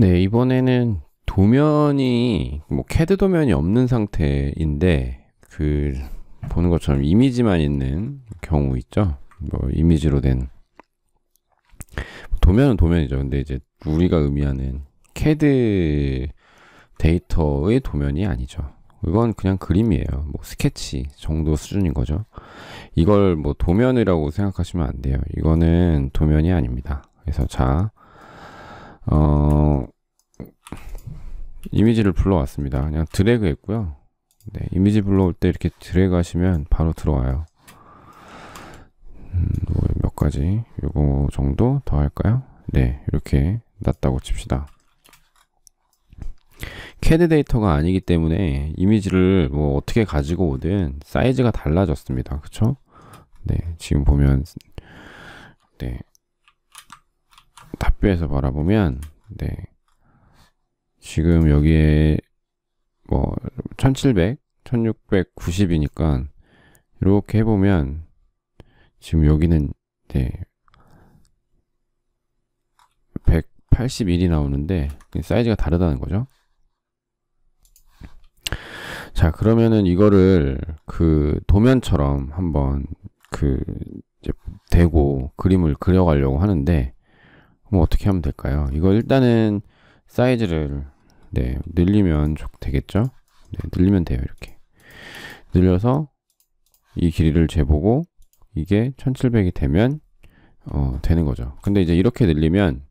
네, 이번에는 도면이 뭐 캐드 도면이 없는 상태인데 그 보는 것처럼 이미지만 있는 경우 있죠. 뭐 이미지로 된 도면은 도면이죠. 근데 이제 우리가 의미하는 캐드 데이터의 도면이 아니죠. 이건 그냥 그림이에요. 뭐 스케치 정도 수준인 거죠. 이걸 뭐 도면이라고 생각하시면 안 돼요. 이거는 도면이 아닙니다. 그래서 자, 어, 이미지를 불러왔습니다. 그냥 드래그 했고요. 네, 이미지 불러올 때 이렇게 드래그 하시면 바로 들어와요. 음, 뭐 몇 가지, 요거 정도 더 할까요? 네, 이렇게 났다고 칩시다. 캐드 데이터가 아니기 때문에 이미지를 뭐 어떻게 가지고 오든 사이즈가 달라졌습니다. 그쵸? 네, 지금 보면, 네, 답변에서 바라보면 네 지금 여기에 뭐 1700, 1690이니까 이렇게 해보면 지금 여기는 네 181이 나오는데 사이즈가 다르다는 거죠. 자 그러면은 이거를 그 도면처럼 한번 그 이제 대고 그림을 그려가려고 하는데 그럼 뭐 어떻게 하면 될까요? 이거 일단은 사이즈를 네, 늘리면 되겠죠? 네, 늘리면 돼요, 이렇게. 늘려서 이 길이를 재보고 이게 1700이 되면 어, 되는 거죠. 근데 이제 이렇게 늘리면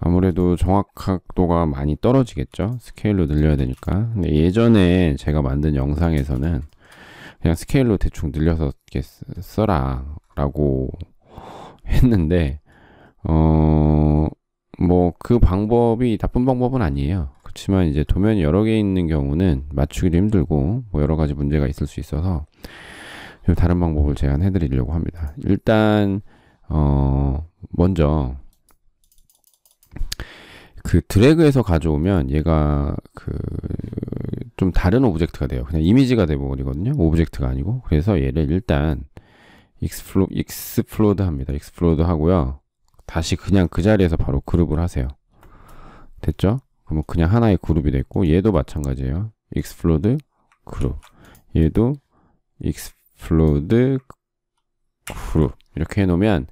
아무래도 정확도가 많이 떨어지겠죠? 스케일로 늘려야 되니까. 근데 예전에 제가 만든 영상에서는 그냥 스케일로 대충 늘려서 이렇게 쓰라 라고 했는데 어, 뭐 그 방법이 나쁜 방법은 아니에요. 그렇지만 이제 도면이 여러 개 있는 경우는 맞추기도 힘들고 뭐 여러 가지 문제가 있을 수 있어서 좀 다른 방법을 제안해 드리려고 합니다. 일단 어, 먼저 그 드래그해서 가져오면 얘가 그 좀 다른 오브젝트가 돼요. 그냥 이미지가 돼버리거든요. 오브젝트가 아니고. 그래서 얘를 일단 익스플로, 익스플로드 합니다. 익스플로드 하고요. 다시 그냥 그 자리에서 바로 그룹을 하세요. 됐죠? 그러면 그냥 하나의 그룹이 됐고 얘도 마찬가지예요. explode 그룹 얘도 explode 그룹 이렇게 해놓으면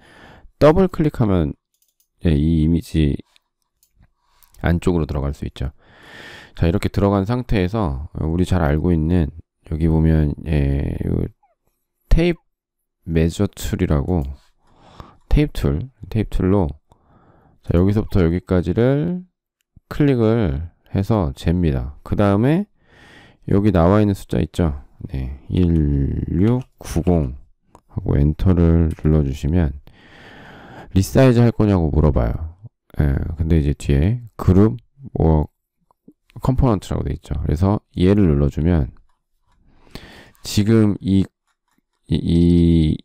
더블 클릭하면 예, 이 이미지 안쪽으로 들어갈 수 있죠. 자 이렇게 들어간 상태에서 우리 잘 알고 있는 여기 보면 예, 테이프 메저 툴이라고 테이프 툴, 테이프 툴로 자, 여기서부터 여기까지를 클릭을 해서 잽니다. 그 다음에 여기 나와 있는 숫자 있죠? 네, 1690 하고 엔터를 눌러주시면 리사이즈 할 거냐고 물어봐요. 예, 근데 이제 뒤에 그룹 뭐 컴포넌트라고 돼 있죠. 그래서 얘를 눌러주면 지금 이, 이,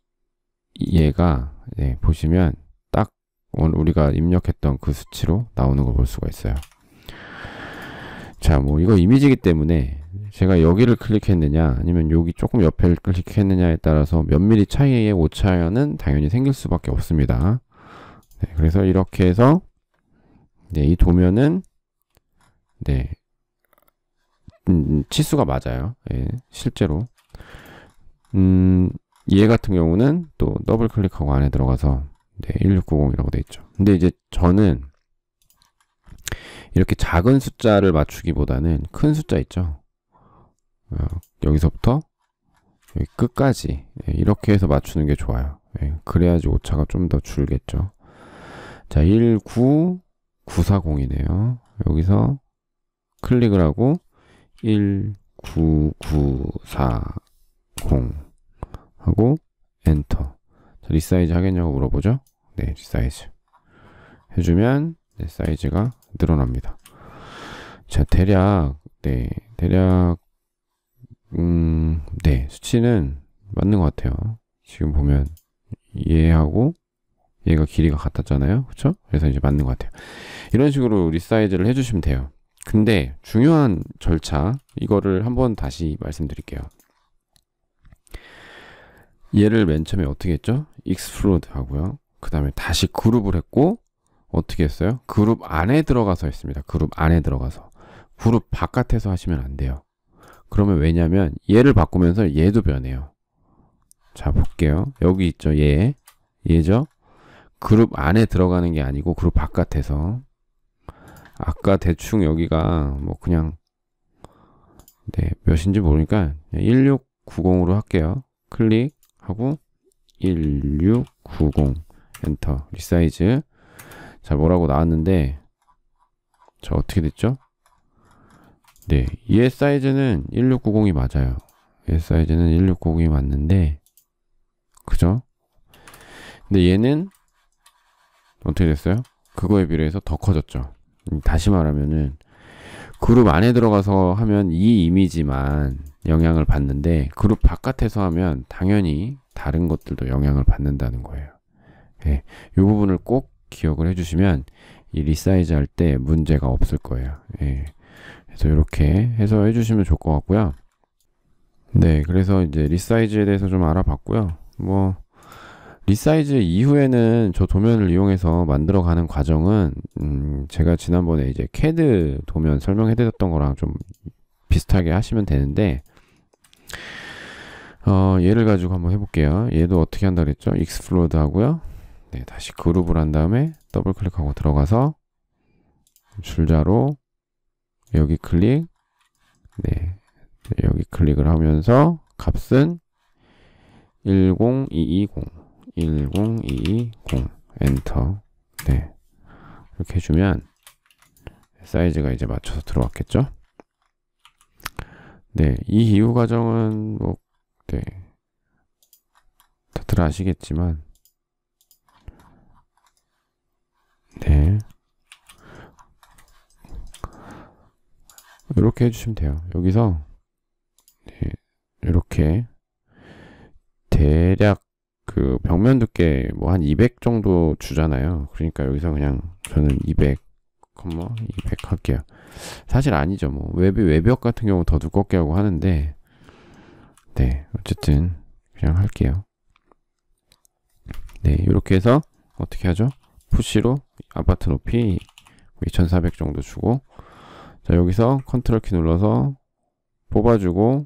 이 얘가 예, 보시면 딱 오늘 우리가 입력했던 그 수치로 나오는 걸 볼 수가 있어요. 자, 뭐 이거 이미지이기 때문에 제가 여기를 클릭했느냐 아니면 여기 조금 옆에를 클릭했느냐에 따라서 몇 미리 차이의 오차는 당연히 생길 수밖에 없습니다. 네, 그래서 이렇게 해서 네, 이 도면은 네, 음, 음 치수가 맞아요. 예, 실제로. 음, 얘 같은 경우는 또 더블 클릭하고 안에 들어가서 네, 1690이라고 돼 있죠. 근데 이제 저는 이렇게 작은 숫자를 맞추기보다는 큰 숫자 있죠. 어, 여기서부터 여기 끝까지 예, 이렇게 해서 맞추는 게 좋아요. 예, 그래야지 오차가 좀 더 줄겠죠. 자, 19940이네요. 여기서 클릭을 하고 19940 하고 엔터. 자, 리사이즈 하겠냐고 물어보죠. 네, 리사이즈. 해주면 네, 사이즈가 늘어납니다. 자, 대략 네, 대략 음, 네, 수치는 맞는 것 같아요. 지금 보면 얘하고 얘가 길이가 같았잖아요. 그렇죠? 그래서 이제 맞는 것 같아요. 이런 식으로 리사이즈를 해주시면 돼요. 근데 중요한 절차 이거를 한번 다시 말씀드릴게요. 얘를 맨 처음에 어떻게 했죠? 익스플로드 하고요. 그 다음에 다시 그룹을 했고 어떻게 했어요? 그룹 안에 들어가서 했습니다. 그룹 안에 들어가서 그룹 바깥에서 하시면 안 돼요. 그러면 왜냐면 얘를 바꾸면서 얘도 변해요. 자 볼게요. 여기 있죠. 얘. 얘죠. 그룹 안에 들어가는 게 아니고 그룹 바깥에서 아까 대충 여기가 뭐 그냥 네 몇인지 모르니까 1690으로 할게요. 클릭 하고 1690 엔터 리사이즈 자 뭐라고 나왔는데 자 어떻게 됐죠? 네, ES 사이즈는 1690이 맞아요. ES 사이즈는 1690이 맞는데 그죠? 근데 얘는 어떻게 됐어요? 그거에 비례해서 더 커졌죠. 다시 말하면은 그룹 안에 들어가서 하면 이 이미지만 영향을 받는데 그룹 바깥에서 하면 당연히 다른 것들도 영향을 받는다는 거예요. 예, 이 부분을 꼭 기억을 해주시면 이 리사이즈 할 때 문제가 없을 거예요. 예, 그래서 이렇게 해서 해주시면 좋을 것 같고요. 네, 그래서 이제 리사이즈에 대해서 좀 알아봤고요. 뭐 리사이즈 이후에는 저 도면을 이용해서 만들어가는 과정은 음, 제가 지난번에 이제 캐드 도면 설명해드렸던 거랑 좀 비슷하게 하시면 되는데 어, 얘를 가지고 한번 해볼게요. 얘도 어떻게 한다 그랬죠? 익스플로드 하고요. 네, 다시 그룹을 한 다음에 더블 클릭하고 들어가서 줄자로 여기 클릭, 네, 여기 클릭을 하면서 값은 10220, 10220 엔터. 네, 이렇게 해주면 사이즈가 이제 맞춰서 들어왔겠죠? 네, 이 이후 과정은 뭐, 네, 다들 아시겠지만, 네, 이렇게 해주시면 돼요. 여기서 네, 이렇게 대략 그 벽면 두께 뭐한 200 정도 주잖아요. 그러니까 여기서 그냥 저는 200 컴마 200 할게요. 사실 아니죠. 뭐 외벽, 외벽 같은 경우 더 두껍게 하고 하는데 네 어쨌든 그냥 할게요. 네 이렇게 해서 어떻게 하죠? 푸시로 아파트 높이 2400 정도 주고 자 여기서 컨트롤 키 눌러서 뽑아주고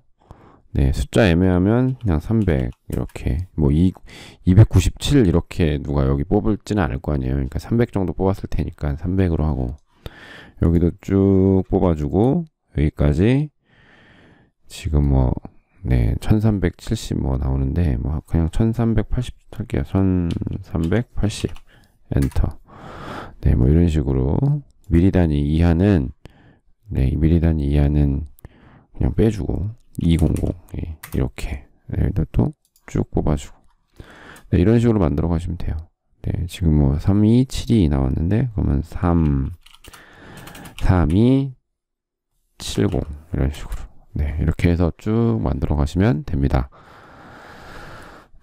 네 숫자 애매하면 그냥 300 이렇게 뭐 2, 297 이렇게 누가 여기 뽑을지는 않을 거 아니에요 그러니까 300 정도 뽑았을 테니까 300으로 하고 여기도 쭉 뽑아주고 여기까지 지금 뭐 네, 1370 뭐 나오는데 뭐 그냥 1380 할게요. 1380 엔터. 네, 뭐 이런 식으로 미리 단위 이하는 네, 미리 단위 이하는 그냥 빼주고 200 네, 예, 이렇게 네, 일단 또쭉 뽑아주고 네, 이런 식으로 만들어 가시면 돼요. 네, 지금 뭐3272 나왔는데 그러면 3 3270 이런 식으로 네 이렇게 해서 쭉 만들어 가시면 됩니다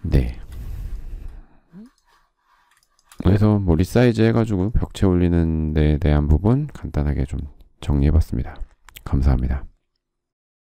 네 그래서 뭐 리사이즈 해가지고 벽체 올리는 데 대한 부분 간단하게 좀 정리해 봤습니다 감사합니다